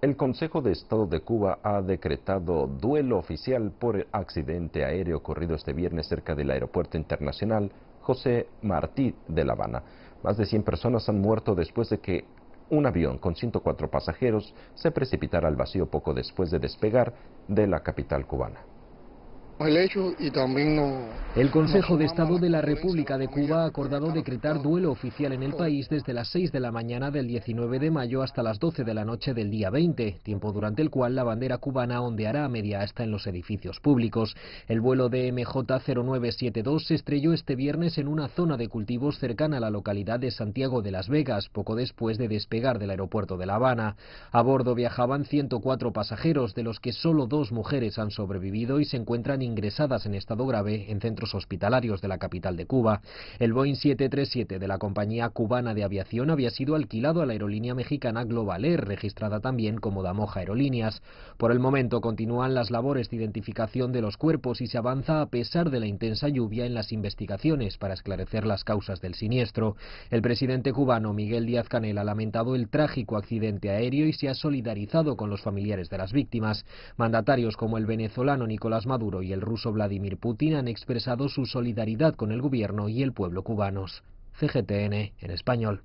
El Consejo de Estado de Cuba ha decretado duelo oficial por el accidente aéreo ocurrido este viernes cerca del Aeropuerto Internacional José Martí de La Habana. Más de 100 personas han muerto después de que un avión con 104 pasajeros se precipitara al vacío poco después de despegar de la capital cubana el hecho y también no... El Consejo de Estado de la República de Cuba ha acordado decretar duelo oficial en el país desde las 6 de la mañana del 19 de mayo hasta las 12 de la noche del día 20, tiempo durante el cual la bandera cubana ondeará a media hasta en los edificios públicos. El vuelo de MJ0972 se estrelló este viernes en una zona de cultivos cercana a la localidad de Santiago de las Vegas, poco después de despegar del aeropuerto de La Habana. A bordo viajaban 104 pasajeros, de los que solo dos mujeres han sobrevivido y se encuentran ingresadas en estado grave en centros hospitalarios de la capital de Cuba. El Boeing 737 de la compañía cubana de aviación había sido alquilado a la aerolínea mexicana Global Air, registrada también como Damoja Aerolíneas. Por el momento continúan las labores de identificación de los cuerpos y se avanza a pesar de la intensa lluvia en las investigaciones para esclarecer las causas del siniestro. El presidente cubano Miguel Díaz Canel ha lamentado el trágico accidente aéreo y se ha solidarizado con los familiares de las víctimas. Mandatarios como el venezolano Nicolás Maduro y el el ruso Vladimir Putin han expresado su solidaridad con el gobierno y el pueblo cubanos. CGTN en español.